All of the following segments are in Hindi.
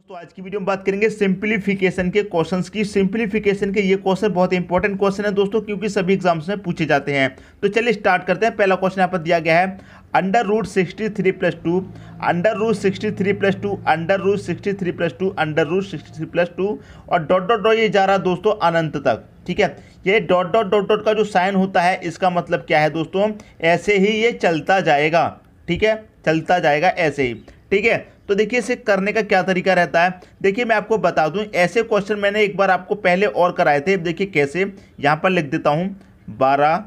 दोस्तों आज की वीडियो में बात करेंगे सिंप्लीफिकेशन के क्वेश्चंस की सिंप्लीफिकेशन के ये क्वेश्चन बहुत इंपॉर्टेंट क्वेश्चन है दोस्तों क्योंकि सभी एग्जाम्स में पूछे जाते हैं तो चलिए स्टार्ट करते हैं पहला क्वेश्चन यहाँ पर दिया गया है under root sixty three plus two under root sixty three plus two under root sixty three plus two under root sixty three plus two और डॉट डॉट डॉट ये जा रहा है दोस्तों अनंत तक ठीक है ये डॉट डॉट डॉट डॉट का जो साइन होता है इसका मतलब क्या है दोस्तों ऐसे ही ये चलता जाएगा ठीक है चलता जाएगा ऐसे ही ठीक है तो देखिए इसे करने का क्या तरीका रहता है देखिए मैं आपको बता दूं ऐसे क्वेश्चन मैंने एक बार आपको पहले और कराए थे देखिए कैसे यहाँ पर लिख देता हूँ बारह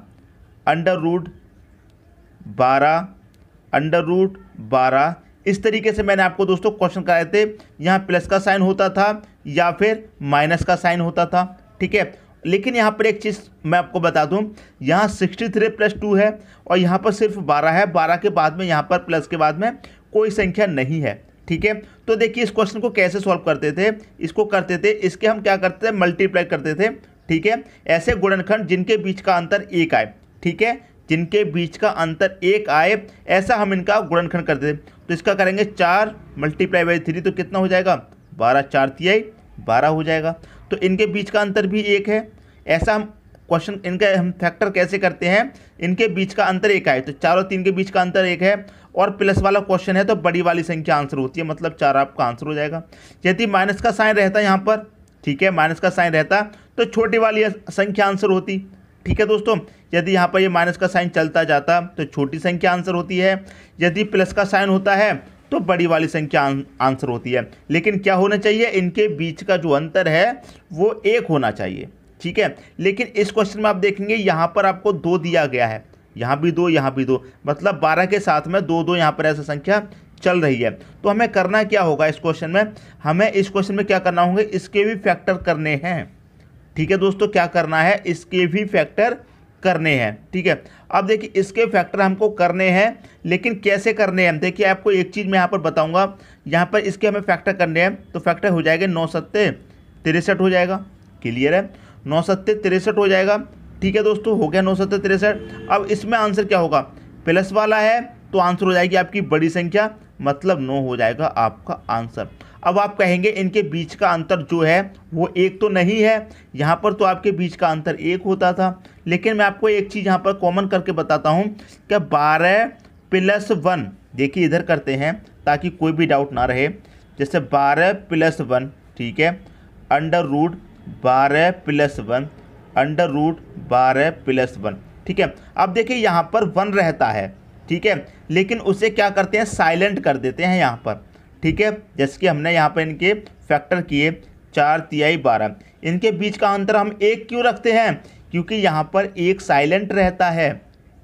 अंडर रूट बारह अंडर रूट बारह इस तरीके से मैंने आपको दोस्तों क्वेश्चन कराए थे यहाँ प्लस का साइन होता था या फिर माइनस का साइन होता था ठीक है लेकिन यहाँ पर एक चीज़ मैं आपको बता दूँ यहाँ सिक्सटी थ्री प्लस टू है और यहाँ पर सिर्फ बारह है बारह के बाद में यहाँ पर प्लस के बाद में कोई संख्या नहीं है ठीक है तो देखिए इस क्वेश्चन को कैसे सॉल्व करते थे इसको करते थे इसके हम क्या करते थे मल्टीप्लाई करते थे ठीक है ऐसे गुणनखंड जिनके बीच का अंतर एक आए ठीक है जिनके बीच का अंतर एक आए ऐसा हम इनका गुणनखंड करते थे तो इसका करेंगे चार मल्टीप्लाई बाई थ्री तो कितना हो जाएगा बारह चार तिहाई बारह हो जाएगा तो इनके बीच का अंतर भी एक है ऐसा हम क्वेश्चन इनका हम फैक्टर कैसे करते हैं इनके बीच का अंतर एक है तो चार और तीन के बीच का अंतर एक है और प्लस वाला क्वेश्चन है तो बड़ी वाली संख्या आंसर होती है मतलब चार आपका आंसर हो जाएगा यदि माइनस का साइन रहता है यहाँ पर ठीक है माइनस का साइन रहता तो छोटी वाली संख्या आंसर होती ठीक है दोस्तों यदि यहाँ पर ये माइनस का साइन चलता जाता तो छोटी संख्या आंसर होती है यदि प्लस का साइन होता है तो बड़ी वाली संख्या आंसर होती है लेकिन क्या होना चाहिए इनके बीच का जो अंतर है वो एक होना चाहिए ठीक है लेकिन इस क्वेश्चन में आप देखेंगे यहाँ पर आपको दो दिया गया है यहाँ भी दो यहाँ भी दो मतलब बारह के साथ में दो दो यहाँ पर ऐसा संख्या चल रही है तो हमें करना क्या होगा इस क्वेश्चन में हमें इस क्वेश्चन में क्या करना होगा इसके भी फैक्टर करने हैं ठीक है दोस्तों क्या करना है इसके भी फैक्टर करने हैं ठीक है अब देखिए इसके फैक्टर हमको करने हैं लेकिन कैसे करने हैं देखिए आपको एक चीज़ मैं यहाँ पर बताऊँगा यहाँ पर इसके हमें फैक्टर करने हैं तो फैक्टर हो जाएगा नौ सत्ते तिरसठ हो जाएगा क्लियर है नौ सत्ते तिरसठ हो जाएगा ठीक है दोस्तों हो गया नौ सत्ते तिरसठ अब इसमें आंसर क्या होगा प्लस वाला है तो आंसर हो जाएगी आपकी बड़ी संख्या मतलब नौ हो जाएगा आपका आंसर अब आप कहेंगे इनके बीच का अंतर जो है वो एक तो नहीं है यहाँ पर तो आपके बीच का अंतर एक होता था लेकिन मैं आपको एक चीज़ यहाँ पर कॉमन करके बताता हूँ कि बारह प्लस वन देखिए इधर करते हैं ताकि कोई भी डाउट ना रहे जैसे बारह प्लस वन ठीक है अंडर रूट बारह प्लस वन अंडर रूट बारह प्लस वन ठीक है अब देखिए यहाँ पर वन रहता है ठीक है लेकिन उसे क्या करते हैं साइलेंट कर देते हैं यहाँ पर ठीक है जैसे कि हमने यहाँ पर इनके फैक्टर किए चार तिहाई बारह इनके बीच का अंतर हम एक क्यों रखते हैं क्योंकि यहाँ पर एक साइलेंट रहता है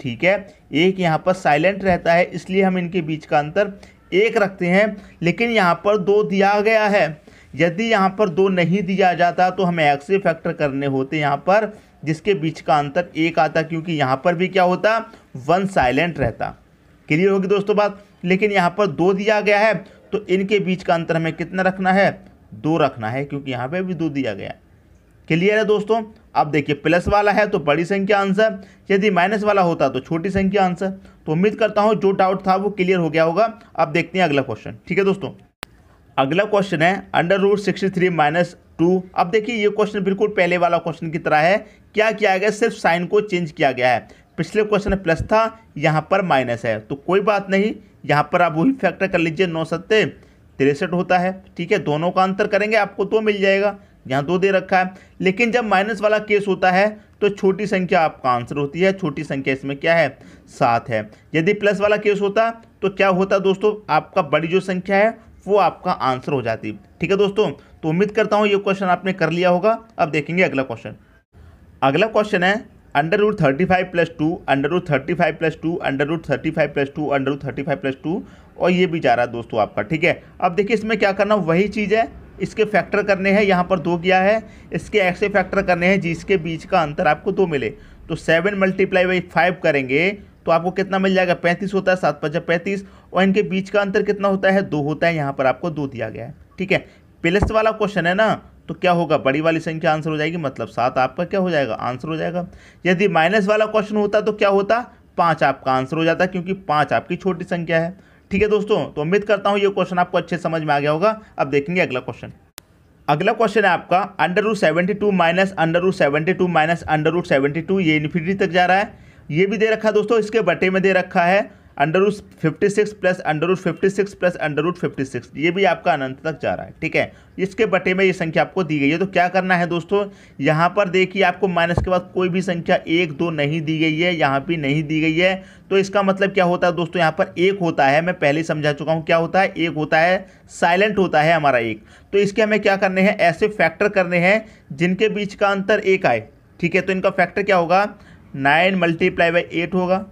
ठीक है एक यहाँ पर साइलेंट रहता है इसलिए हम इनके बीच का अंतर एक रखते हैं लेकिन यहाँ पर दो दिया गया है यदि यहाँ पर दो नहीं दिया जाता तो हमें एक्स फैक्टर करने होते यहाँ पर जिसके बीच का अंतर एक आता क्योंकि यहाँ पर भी क्या होता वन साइलेंट रहता क्लियर होगी दोस्तों बात लेकिन यहाँ पर दो दिया गया है तो इनके बीच का अंतर हमें कितना रखना है दो रखना है क्योंकि यहाँ पर भी दो दिया गया है क्लियर है दोस्तों अब देखिए प्लस वाला है तो बड़ी संख्या आंसर यदि माइनस वाला होता तो छोटी संख्या आंसर तो उम्मीद करता हूँ जो डाउट था वो क्लियर हो गया होगा अब देखते हैं अगला क्वेश्चन ठीक है दोस्तों अगला क्वेश्चन है under root sixty three minus two अब देखिए ये क्वेश्चन बिल्कुल पहले वाला क्वेश्चन की तरह है क्या किया गया सिर्फ साइन को चेंज किया गया है पिछले क्वेश्चन में प्लस था यहाँ पर माइनस है तो कोई बात नहीं यहाँ पर आप वही फैक्टर कर लीजिए नौ सत्ते तिरसठ होता है ठीक है दोनों का अंतर करेंगे आपको दो तो मिल जाएगा यहाँ दो दे रखा है लेकिन जब माइनस वाला केस होता है तो छोटी संख्या आपका आंसर होती है छोटी संख्या इसमें क्या है सात है यदि प्लस वाला केस होता तो क्या होता दोस्तों आपका बड़ी जो संख्या है वो आपका आंसर हो जाती ठीक है दोस्तों तो उम्मीद करता हूँ ये क्वेश्चन आपने कर लिया होगा अब देखेंगे अगला क्वेश्चन अगला क्वेश्चन है under root thirty five plus two under root thirty five plus two under root thirty five plus two under root thirty five plus two और ये भी जा रहा है दोस्तों आपका ठीक है अब देखिए इसमें क्या करना वही चीज़ है इसके फैक्टर करने हैं यहाँ पर दो किया है इसके एक्से फैक्टर करने हैं जिसके बीच का अंतर आपको दो मिले तो सेवन मल्टीप्लाई बाई फाइव करेंगे तो आपको कितना मिल जाएगा पैंतीस होता है सात पचास पैंतीस और इनके बीच का अंतर कितना होता है दो होता है यहाँ पर आपको दो दिया गया है ठीक है प्लस वाला क्वेश्चन है ना तो क्या होगा बड़ी वाली संख्या आंसर हो जाएगी मतलब सात आपका क्या हो जाएगा आंसर हो जाएगा यदि माइनस वाला क्वेश्चन होता तो क्या होता पाँच आपका आंसर हो जाता क्योंकि पाँच आपकी छोटी संख्या है ठीक है दोस्तों तो उम्मीद करता हूँ ये क्वेश्चन आपको अच्छे समझ में आ गया होगा अब देखेंगे अगला क्वेश्चन अगला क्वेश्चन है आपका under root seventy two minus under root seventy two minus under root seventy two ये इन्फिनिटी तक जा रहा है ये भी दे रखा है दोस्तों इसके बटे में दे रखा है under root fifty six plus under root fifty six plus under root fifty six ये भी आपका अनंत तक जा रहा है ठीक है इसके बटे में ये संख्या आपको दी गई है तो क्या करना है दोस्तों यहाँ पर देखिए आपको माइनस के बाद कोई भी संख्या एक दो नहीं दी गई है यहाँ भी नहीं दी गई है तो इसका मतलब क्या होता है दोस्तों यहाँ पर एक होता है मैं पहले समझा चुका हूँ क्या होता है एक होता है साइलेंट होता है हमारा एक तो इसके हमें क्या करने हैं ऐसे फैक्टर करने हैं जिनके बीच का अंतर एक आए ठीक है तो इनका फैक्टर क्या होगा नाइन मल्टीप्लाई बाई एट होगा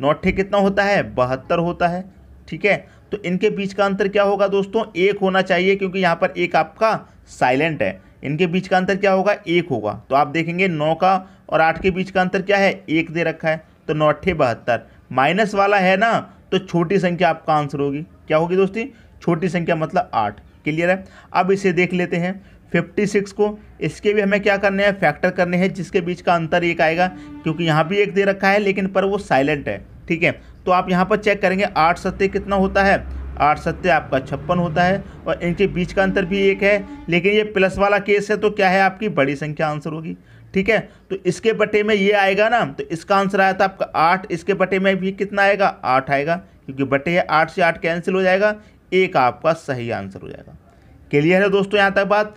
नौठे कितना होता है बहत्तर होता है ठीक है तो इनके बीच का अंतर क्या होगा दोस्तों एक होना चाहिए क्योंकि यहाँ पर एक आपका साइलेंट है इनके बीच का अंतर क्या होगा एक होगा तो आप देखेंगे नौ का और आठ के बीच का अंतर क्या है एक दे रखा है तो नौ अट्ठे बहत्तर माइनस वाला है ना तो छोटी संख्या आपका आंसर होगी क्या होगी दोस्ती छोटी संख्या मतलब आठ क्लियर है अब इसे देख लेते हैं 56 को इसके भी हमें क्या करने हैं फैक्टर करने हैं जिसके बीच का अंतर एक आएगा क्योंकि यहाँ भी एक दे रखा है लेकिन पर वो साइलेंट है ठीक है तो आप यहाँ पर चेक करेंगे आठ सत्य कितना होता है आठ सत्य आपका छप्पन होता है और इनके बीच का अंतर भी एक है लेकिन ये प्लस वाला केस है तो क्या है आपकी बड़ी संख्या आंसर होगी ठीक है तो इसके बटे में ये आएगा ना तो इसका आंसर आया था आपका आठ इसके बटे में भी कितना आएगा आठ आएगा क्योंकि बटे है आठ से आठ कैंसिल हो जाएगा एक आपका सही आंसर हो जाएगा क्लियर है दोस्तों यहाँ तक बात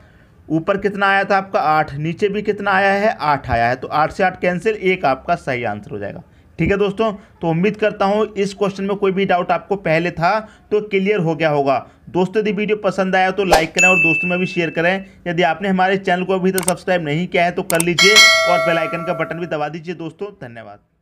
ऊपर कितना आया था आपका आठ नीचे भी कितना आया है आठ आया है तो आठ से आठ कैंसिल एक आपका सही आंसर हो जाएगा ठीक है दोस्तों तो उम्मीद करता हूँ इस क्वेश्चन में कोई भी डाउट आपको पहले था तो क्लियर हो गया होगा दोस्तों यदि वीडियो पसंद आया तो लाइक करें और दोस्तों में भी शेयर करें यदि आपने हमारे चैनल को अभी तक सब्सक्राइब नहीं किया है तो कर लीजिए और बेलाइकन का बटन भी दबा दीजिए दोस्तों धन्यवाद